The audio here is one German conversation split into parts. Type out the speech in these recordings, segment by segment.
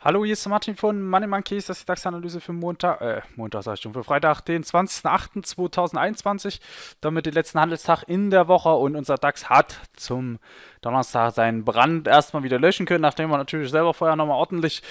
Hallo, hier ist Martin von Money Monkeys, das ist die DAX-Analyse für Montag, äh, Montag sag ich schon, für Freitag, den 20.08.2021, damit den letzten Handelstag in der Woche und unser DAX hat zum Donnerstag seinen Brand erstmal wieder löschen können, nachdem wir natürlich selber vorher nochmal ordentlich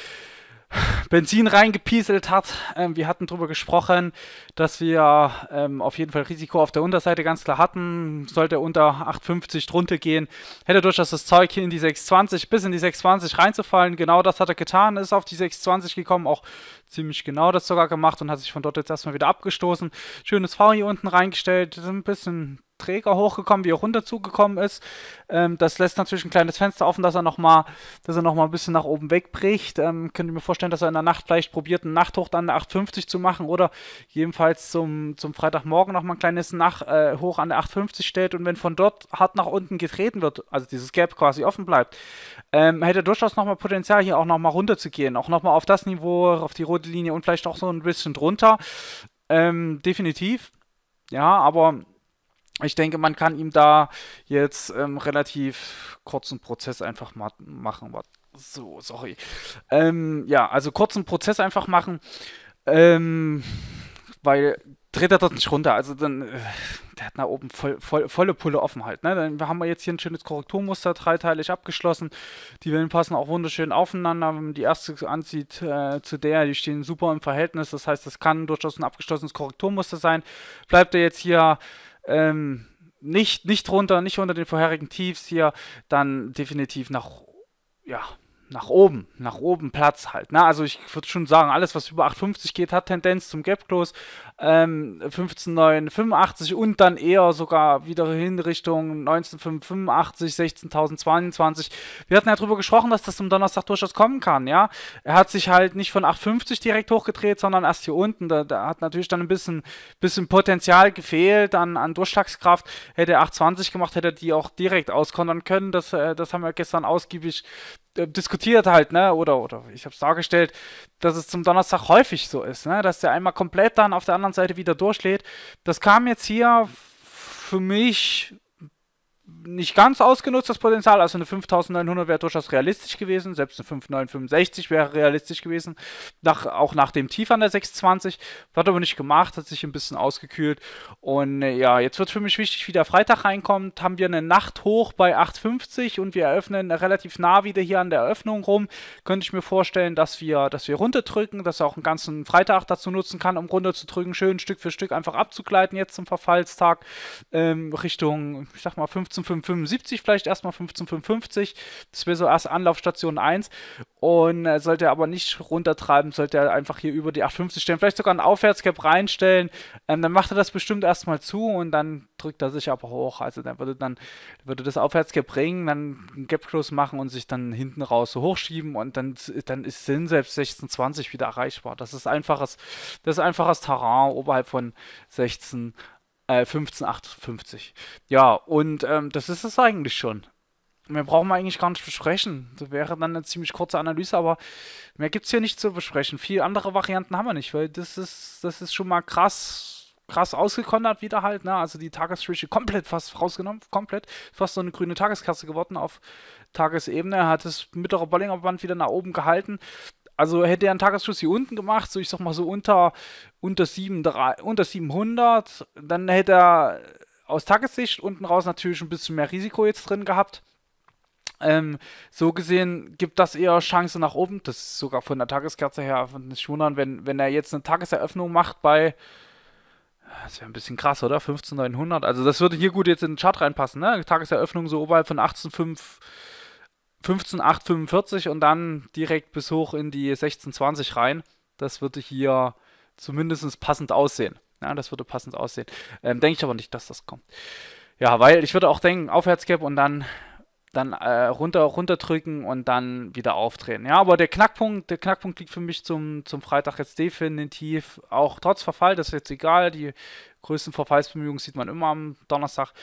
Benzin reingepieselt hat. Ähm, wir hatten darüber gesprochen, dass wir ähm, auf jeden Fall Risiko auf der Unterseite ganz klar hatten. Sollte er unter 8,50 drunter gehen, hätte durchaus das Zeug hier in die 6,20 bis in die 6,20 reinzufallen. Genau das hat er getan, ist auf die 6,20 gekommen, auch ziemlich genau das sogar gemacht und hat sich von dort jetzt erstmal wieder abgestoßen. Schönes V hier unten reingestellt, ein bisschen Träger hochgekommen, wie er runterzugekommen ist. Ähm, das lässt natürlich ein kleines Fenster offen, dass er nochmal noch ein bisschen nach oben wegbricht. Ähm, könnt ihr mir vorstellen, dass er in der Nacht vielleicht probiert, einen Nachthoch an der 8,50 zu machen oder jedenfalls zum, zum Freitagmorgen nochmal ein kleines nach, äh, Hoch an der 8,50 stellt und wenn von dort hart nach unten getreten wird, also dieses Gap quasi offen bleibt, ähm, hätte er durchaus nochmal Potenzial, hier auch nochmal runterzugehen. Auch nochmal auf das Niveau, auf die rote Linie und vielleicht auch so ein bisschen drunter. Ähm, definitiv. Ja, aber ich denke, man kann ihm da jetzt ähm, relativ kurzen Prozess einfach mal machen. So, sorry. Ähm, ja, also kurzen Prozess einfach machen, ähm, weil dreht er dort nicht runter. Also dann, äh, der hat nach oben voll, voll, volle Pulle offen halt. Ne? Dann haben wir jetzt hier ein schönes Korrekturmuster, dreiteilig abgeschlossen. Die Wellen passen auch wunderschön aufeinander. Wenn man die erste anzieht äh, zu der, die stehen super im Verhältnis. Das heißt, das kann durchaus ein abgeschlossenes Korrekturmuster sein. Bleibt er jetzt hier ähm, nicht, nicht runter, nicht unter den vorherigen Tiefs hier, dann definitiv nach, ja, nach oben, nach oben Platz halt. Ne? Also ich würde schon sagen, alles, was über 8,50 geht, hat Tendenz zum Gap Close. Ähm, 15,985 und dann eher sogar wieder hin Richtung 19,585, 16.022. Wir hatten ja darüber gesprochen, dass das am Donnerstag durchaus kommen kann. Ja, Er hat sich halt nicht von 8,50 direkt hochgedreht, sondern erst hier unten. Da, da, hat natürlich dann ein bisschen, bisschen Potenzial gefehlt an, an Durchschlagskraft. Hätte er 8,20 gemacht, hätte er die auch direkt auskontern können. Das, äh, das haben wir gestern ausgiebig äh, diskutiert halt, ne, oder, oder ich habe es dargestellt, dass es zum Donnerstag häufig so ist, ne, dass der einmal komplett dann auf der anderen Seite wieder durchlädt. Das kam jetzt hier für mich nicht ganz ausgenutzt, das Potenzial. Also eine 5900 wäre durchaus realistisch gewesen. Selbst eine 5965 wäre realistisch gewesen. Nach, auch nach dem Tief an der 620. Hat aber nicht gemacht, hat sich ein bisschen ausgekühlt. Und äh, ja, jetzt wird für mich wichtig, wie der Freitag reinkommt. Haben wir eine Nacht hoch bei 850 und wir eröffnen relativ nah wieder hier an der Eröffnung rum. Könnte ich mir vorstellen, dass wir, dass wir runterdrücken, dass er auch einen ganzen Freitag dazu nutzen kann, um runterzudrücken, schön Stück für Stück einfach abzugleiten jetzt zum Verfallstag ähm, Richtung, ich sag mal, 15 15,75 vielleicht erstmal, 15,55. Das wäre so erst Anlaufstation 1. Und äh, sollte er aber nicht runtertreiben, sollte er einfach hier über die 8,50 stellen, vielleicht sogar einen Aufwärtscap reinstellen. Ähm, dann macht er das bestimmt erstmal zu und dann drückt er sich aber hoch. Also dann würde dann würde das Aufwärtscap bringen, dann einen Gap Close machen und sich dann hinten raus so hochschieben und dann, dann ist Sinn selbst 16,20 wieder erreichbar. Das ist einfaches, das ist einfaches Terrain oberhalb von 16. 15,58. Äh, ja, und ähm, das ist es eigentlich schon. Mehr brauchen wir eigentlich gar nicht besprechen. Das wäre dann eine ziemlich kurze Analyse, aber mehr gibt es hier nicht zu besprechen. Viele andere Varianten haben wir nicht, weil das ist, das ist schon mal krass, krass ausgekondert wieder halt. Ne? Also die Tagesfrische komplett fast rausgenommen, komplett. Fast so eine grüne Tageskasse geworden auf Tagesebene. Er hat das mittlere Bollinger Band wieder nach oben gehalten. Also hätte er einen Tagesschuss hier unten gemacht, so ich sag mal so unter, unter, 7, 3, unter 700, dann hätte er aus Tagessicht unten raus natürlich ein bisschen mehr Risiko jetzt drin gehabt. Ähm, so gesehen gibt das eher Chance nach oben. Das ist sogar von der Tageskerze her nicht wundern, wenn, wenn er jetzt eine Tageseröffnung macht bei. Das wäre ein bisschen krass, oder? 15900. Also, das würde hier gut jetzt in den Chart reinpassen, ne? Tageseröffnung so oberhalb von 18500. 15,845 und dann direkt bis hoch in die 16,20 rein. Das würde hier zumindest passend aussehen. Ja, das würde passend aussehen. Ähm, Denke ich aber nicht, dass das kommt. Ja, weil ich würde auch denken, Aufwärtsgap und dann dann äh, runter, runterdrücken und dann wieder auftreten. Ja, aber der Knackpunkt, der Knackpunkt liegt für mich zum, zum Freitag jetzt definitiv, auch trotz Verfall, das ist jetzt egal, die größten Verfallsbemühungen sieht man immer am Donnerstag,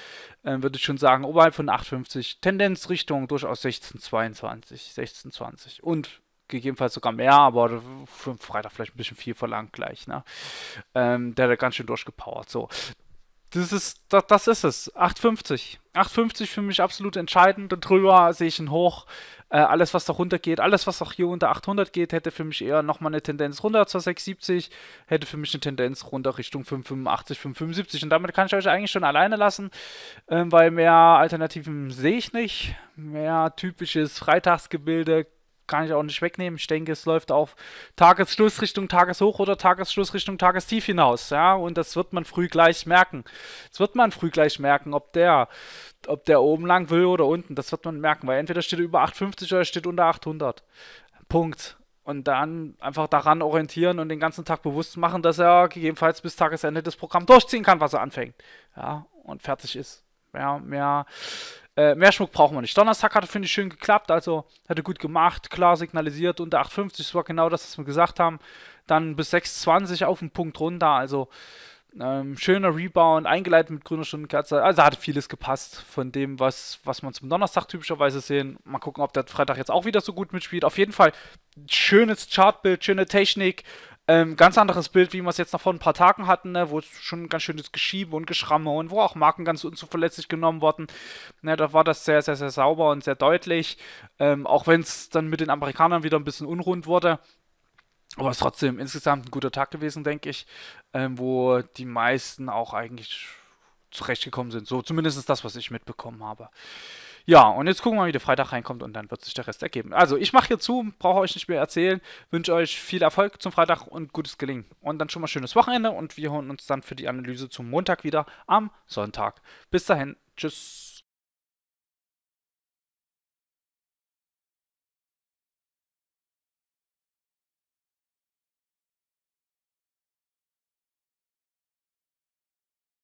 äh, würde ich schon sagen, oberhalb von 8,50, Tendenz Richtung durchaus 16,22, 16,20 und gegebenenfalls sogar mehr, aber für Freitag vielleicht ein bisschen viel verlangt gleich. Ne? Ähm, der hat ganz schön durchgepowert. So. Das ist, das, das ist es. 8,50. 8,50 für mich absolut entscheidend und drüber sehe ich ihn hoch. Äh, alles, was da runter geht, alles, was auch hier unter 800 geht, hätte für mich eher nochmal eine Tendenz runter zur 670, hätte für mich eine Tendenz runter Richtung 585, 575 und damit kann ich euch eigentlich schon alleine lassen, äh, weil mehr Alternativen sehe ich nicht. Mehr typisches Freitagsgebilde kann ich auch nicht wegnehmen. Ich denke, es läuft auf Tagesschluss Richtung Tageshoch oder Tagesschluss Richtung Tagestief hinaus. Ja, und das wird man früh gleich merken. Das wird man früh gleich merken, ob der, ob der oben lang will oder unten. Das wird man merken, weil entweder steht er über 850 oder steht unter 800. Punkt. Und dann einfach daran orientieren und den ganzen Tag bewusst machen, dass er gegebenenfalls bis Tagesende das Programm durchziehen kann, was er anfängt. Ja, und fertig ist. Ja, mehr, äh, mehr Schmuck brauchen wir nicht. Donnerstag hatte, finde ich, schön geklappt. Also hatte gut gemacht, klar signalisiert. Unter 8,50, das war genau das, was wir gesagt haben. Dann bis 6,20 auf den Punkt runter. Also ähm, schöner Rebound, eingeleitet mit grüner Stundenkerze. Also hat vieles gepasst von dem, was, was man zum Donnerstag typischerweise sehen. Mal gucken, ob der Freitag jetzt auch wieder so gut mitspielt. Auf jeden Fall schönes Chartbild, schöne Technik, ähm, ganz anderes Bild, wie wir es jetzt noch vor ein paar Tagen hatten, ne, wo schon ein ganz schönes Geschiebe und Geschramme und wo auch Marken ganz unzuverlässig genommen wurden. Ne, da war das sehr, sehr, sehr sauber und sehr deutlich. Ähm, auch wenn es dann mit den Amerikanern wieder ein bisschen unrund wurde. Aber es ist trotzdem insgesamt ein guter Tag gewesen, denke ich, ähm, wo die meisten auch eigentlich zurechtgekommen sind. So zumindest ist das, was ich mitbekommen habe. Ja, und jetzt gucken wir mal, wie der Freitag reinkommt und dann wird sich der Rest ergeben. Also, ich mache hier zu, brauche euch nicht mehr erzählen, wünsche euch viel Erfolg zum Freitag und gutes Gelingen. Und dann schon mal schönes Wochenende und wir holen uns dann für die Analyse zum Montag wieder am Sonntag. Bis dahin, tschüss.